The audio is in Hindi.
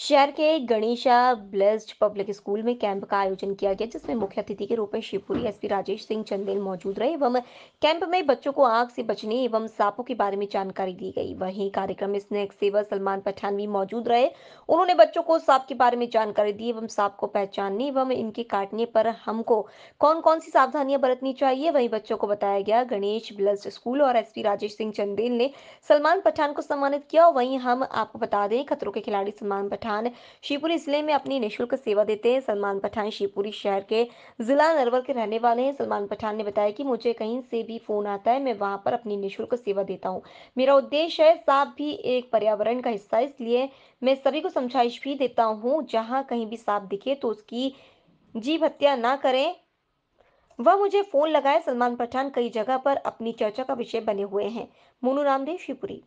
शहर के गणेशा ब्लेस्ड पब्लिक स्कूल में कैंप का आयोजन किया गया जिसमें मुख्य अतिथि के रूप में शिवपुरी एसपी राजेश सिंह चंदेल मौजूद रहे एवं कैंप में बच्चों को आग से बचने एवं सांपों के बारे में जानकारी दी गई वहीं कार्यक्रम में स्नेक सेवर सलमान भी मौजूद रहे उन्होंने बच्चों को सांप के बारे में जानकारी दी एवं सांप को पहचानने एवं इनके काटने पर हमको कौन कौन सी सावधानियां बरतनी चाहिए वही बच्चों को बताया गया गणेश ब्लस्ड स्कूल और एसपी राजेश सिंह चंदेल ने सलमान पठान को सम्मानित किया वहीं हम आपको बता दें खतरों के खिलाड़ी सलमान पठान पठान शिवपुरी जिले में अपनी निःशुल्क सेवा देते हैं सलमान पठान शिवपुरी शहर के जिला नरवर के रहने वाले हैं सलमान पठान ने बताया कि मुझे कहीं से भी फोन आता है मैं वहां पर अपनी निःशुल्क सेवा देता हूँ मेरा उद्देश्य है सांप भी एक पर्यावरण का हिस्सा इसलिए मैं सभी को समझाइश भी देता हूँ जहाँ कहीं भी सांप दिखे तो उसकी जीव हत्या ना करें वह मुझे फोन लगाए सलमान पठान कई जगह पर अपनी चर्चा का विषय बने हुए हैं मोनू रामदेव शिवपुरी